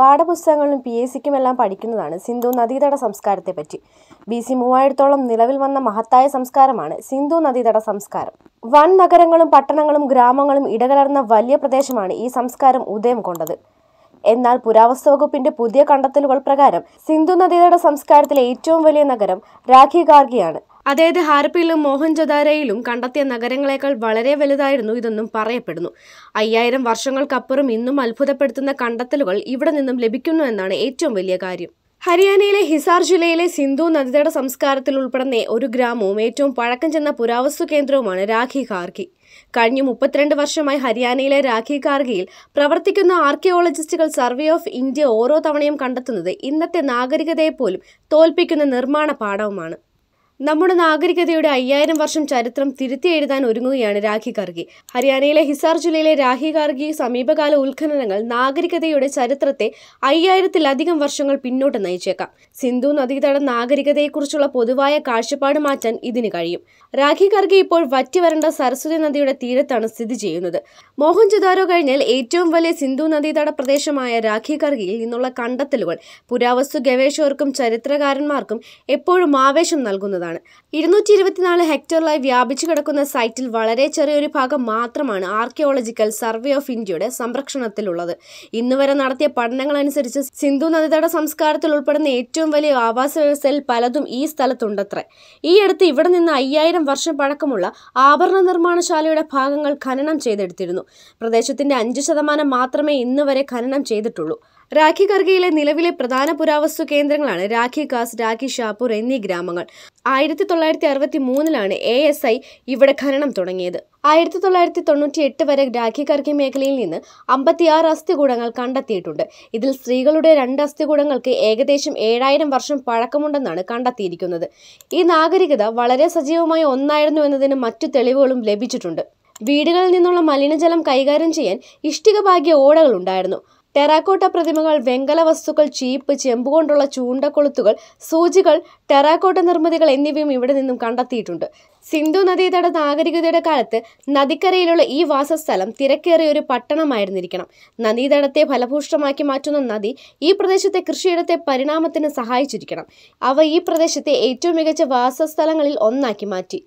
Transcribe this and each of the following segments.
പാഠപുസ്തകങ്ങളിലും P S സിക്കുമെല്ലാം എല്ലാം പഠിക്കുന്നതാണ് സിന്ധു നദീതട സംസ്കാരത്തെപ്പറ്റി ബി സി മൂവായിരത്തോളം നിലവിൽ വന്ന മഹത്തായ സംസ്കാരമാണ് സിന്ധു നദീതട സംസ്കാരം വൻ നഗരങ്ങളും പട്ടണങ്ങളും ഗ്രാമങ്ങളും ഇടകലർന്ന വലിയ പ്രദേശമാണ് ഈ സംസ്കാരം ഉദയം കൊണ്ടത് എന്നാൽ പുരാവസ്തു വകുപ്പിന്റെ പുതിയ കണ്ടെത്തലുകൾ പ്രകാരം സിന്ധു നദീതട സംസ്കാരത്തിലെ ഏറ്റവും വലിയ നഗരം രാഖി ഗാർഗിയാണ് അതായത് ഹാർപ്പിയിലും മോഹൻജദാരയിലും കണ്ടെത്തിയ നഗരങ്ങളെക്കാൾ വളരെ വലുതായിരുന്നു ഇതെന്നും പറയപ്പെടുന്നു അയ്യായിരം വർഷങ്ങൾക്കപ്പുറം ഇന്നും അത്ഭുതപ്പെടുത്തുന്ന കണ്ടെത്തലുകൾ ഇവിടെ നിന്നും ലഭിക്കുന്നു എന്നാണ് ഏറ്റവും വലിയ കാര്യം ഹരിയാനയിലെ ഹിസാർ ജില്ലയിലെ സിന്ധു നദീതട സംസ്കാരത്തിൽ ഉൾപ്പെടുന്ന ഒരു ഗ്രാമവും ഏറ്റവും പഴക്കം ചെന്ന പുരാവസ്തു കേന്ദ്രവുമാണ് രാഖി കാർഗി കഴിഞ്ഞ മുപ്പത്തിരണ്ട് വർഷമായി ഹരിയാനയിലെ രാഖി കാർഗിയിൽ പ്രവർത്തിക്കുന്ന ആർക്കിയോളജിസ്റ്റുകൾ സർവേ ഓഫ് ഇന്ത്യ ഓരോ തവണയും കണ്ടെത്തുന്നത് ഇന്നത്തെ നാഗരികതയെപ്പോലും തോൽപ്പിക്കുന്ന നിർമ്മാണ പാഠവുമാണ് നമ്മുടെ നാഗരികതയുടെ അയ്യായിരം വർഷം ചരിത്രം തിരുത്തി എഴുതാൻ ഒരുങ്ങുകയാണ് രാഖി ഗാർഗി ഹരിയാനയിലെ ഹിസാർ ജില്ലയിലെ രാഖി ഗാർഗി സമീപകാല ഉത്ഖനനങ്ങൾ നാഗരികതയുടെ ചരിത്രത്തെ അയ്യായിരത്തിലധികം വർഷങ്ങൾ പിന്നോട്ട് നയിച്ചേക്കാം സിന്ധു നദീതട നാഗരികതയെക്കുറിച്ചുള്ള പൊതുവായ കാഴ്ചപ്പാട് മാറ്റാൻ ഇതിന് കഴിയും രാഖി ഗാർഗി ഇപ്പോൾ വറ്റിവരണ്ട സരസ്വതി നദിയുടെ തീരത്താണ് സ്ഥിതി ചെയ്യുന്നത് മോഹൻജുദാരോ കഴിഞ്ഞാൽ ഏറ്റവും വലിയ സിന്ധു നദീതട പ്രദേശമായ രാഖി ഗാർഗിയിൽ നിന്നുള്ള കണ്ടെത്തലുകൾ പുരാവസ്തു ഗവേഷകർക്കും ചരിത്രകാരന്മാർക്കും എപ്പോഴും ആവേശം നൽകുന്നതാണ് സ്ഥലമാണ് ഇരുന്നൂറ്റി ഇരുപത്തിനാല് ഹെക്ടറിലായി വ്യാപിച്ചു കിടക്കുന്ന സൈറ്റിൽ വളരെ ചെറിയൊരു ഭാഗം മാത്രമാണ് ആർക്കിയോളജിക്കൽ സർവേ ഓഫ് ഇന്ത്യയുടെ സംരക്ഷണത്തിലുള്ളത് ഇന്നുവരെ നടത്തിയ പഠനങ്ങളനുസരിച്ച് സിന്ധു നദീതട സംസ്കാരത്തിൽ ഉൾപ്പെടുന്ന ഏറ്റവും വലിയ ആവാസ വ്യവസ്ഥയിൽ പലതും ഈ സ്ഥലത്തുണ്ടത്രേ അടുത്ത് ഇവിടെ നിന്ന് അയ്യായിരം വർഷം പഴക്കമുള്ള ആഭരണ നിർമ്മാണശാലയുടെ ഭാഗങ്ങൾ ഖനനം ചെയ്തെടുത്തിരുന്നു പ്രദേശത്തിന്റെ അഞ്ച് ശതമാനം മാത്രമേ ഇന്നുവരെ ഖനനം ചെയ്തിട്ടുള്ളൂ രാഖി കർഗയിലെ നിലവിലെ പ്രധാന പുരാവസ്തു കേന്ദ്രങ്ങളാണ് രാഖി കാസ് രാഖി ഷാപൂർ എന്നീ ഗ്രാമങ്ങൾ ആയിരത്തി തൊള്ളായിരത്തി അറുപത്തി മൂന്നിലാണ് എ എസ് ഐ ഇവിടെ ഖനനം തുടങ്ങിയത് ആയിരത്തി തൊള്ളായിരത്തി തൊണ്ണൂറ്റി എട്ട് വരെ രാഖി കർഗി മേഖലയിൽ നിന്ന് അമ്പത്തിയാറ് അസ്ഥികൂടങ്ങൾ കണ്ടെത്തിയിട്ടുണ്ട് ഇതിൽ സ്ത്രീകളുടെ രണ്ട് അസ്ഥികൂടങ്ങൾക്ക് ഏകദേശം ഏഴായിരം വർഷം പഴക്കമുണ്ടെന്നാണ് കണ്ടെത്തിയിരിക്കുന്നത് ഈ നാഗരികത വളരെ സജീവമായ ഒന്നായിരുന്നു എന്നതിന് മറ്റു തെളിവുകളും ലഭിച്ചിട്ടുണ്ട് വീടുകളിൽ നിന്നുള്ള മലിനജലം കൈകാര്യം ചെയ്യാൻ ഇഷ്ടികഭാഗ്യ ഓടകൾ ഉണ്ടായിരുന്നു ടെറാക്കോട്ട പ്രതിമകൾ വെങ്കല വസ്തുക്കൾ ചീപ്പ് ചെമ്പുകൊണ്ടുള്ള ചൂണ്ടക്കൊളുത്തുകൾ സൂചികൾ ടെറാക്കോട്ട നിർമ്മിതികൾ എന്നിവയും ഇവിടെ നിന്നും കണ്ടെത്തിയിട്ടുണ്ട് സിന്ധു നദീതട നാഗരികതയുടെ കാലത്ത് നദിക്കരയിലുള്ള ഈ വാസസ്ഥലം തിരക്കേറിയ ഒരു പട്ടണമായിരുന്നിരിക്കണം നദീതടത്തെ ഫലഭൂഷ്ടമാക്കി മാറ്റുന്ന നദി ഈ പ്രദേശത്തെ കൃഷിയിടത്തെ പരിണാമത്തിന് സഹായിച്ചിരിക്കണം അവ ഈ പ്രദേശത്തെ ഏറ്റവും മികച്ച വാസസ്ഥലങ്ങളിൽ ഒന്നാക്കി മാറ്റി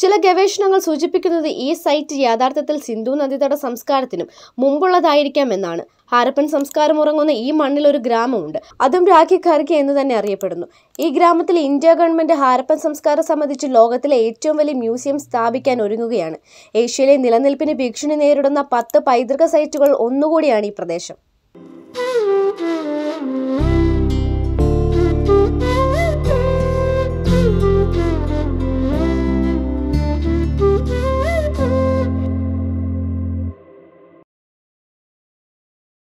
ചില ഗവേഷണങ്ങൾ സൂചിപ്പിക്കുന്നത് ഈ സൈറ്റ് യഥാർത്ഥത്തിൽ സിന്ധു നദീതട സംസ്കാരത്തിനും മുമ്പുള്ളതായിരിക്കാം എന്നാണ് ഹാരപ്പൻ സംസ്കാരം ഉറങ്ങുന്ന ഈ മണ്ണിൽ ഒരു ഗ്രാമമുണ്ട് അതും രാഖി ഖർഗെ എന്ന് തന്നെ അറിയപ്പെടുന്നു ഈ ഗ്രാമത്തിൽ ഇന്ത്യ ഗവൺമെന്റ് ഹാരപ്പൻ സംസ്കാരം സംബന്ധിച്ച് ലോകത്തിലെ ഏറ്റവും വലിയ മ്യൂസിയം സ്ഥാപിക്കാൻ ഒരുങ്ങുകയാണ് ഏഷ്യയിലെ നിലനിൽപ്പിന് ഭീഷണി നേരിടുന്ന പത്ത് പൈതൃക സൈറ്റുകൾ ഒന്നുകൂടിയാണ് ഈ പ്രദേശം